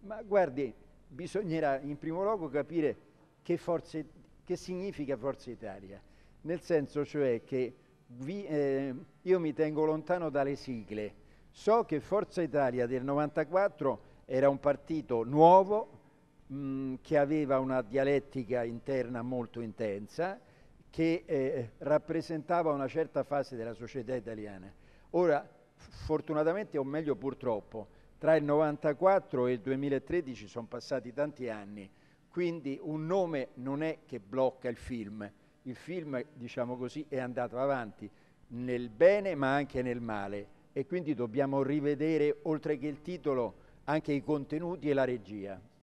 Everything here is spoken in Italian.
Ma guardi, bisognerà in primo luogo capire che, forze, che significa Forza Italia, nel senso cioè che vi, eh, io mi tengo lontano dalle sigle. So che Forza Italia del 94 era un partito nuovo, mh, mm, che aveva una dialettica interna molto intensa, che eh, rappresentava una certa fase della società italiana. Ora, fortunatamente o meglio purtroppo, tra il 1994 e il 2013 sono passati tanti anni, quindi un nome non è che blocca il film, il film, diciamo così, è andato avanti nel bene ma anche nel male e quindi dobbiamo rivedere, oltre che il titolo, anche i contenuti e la regia.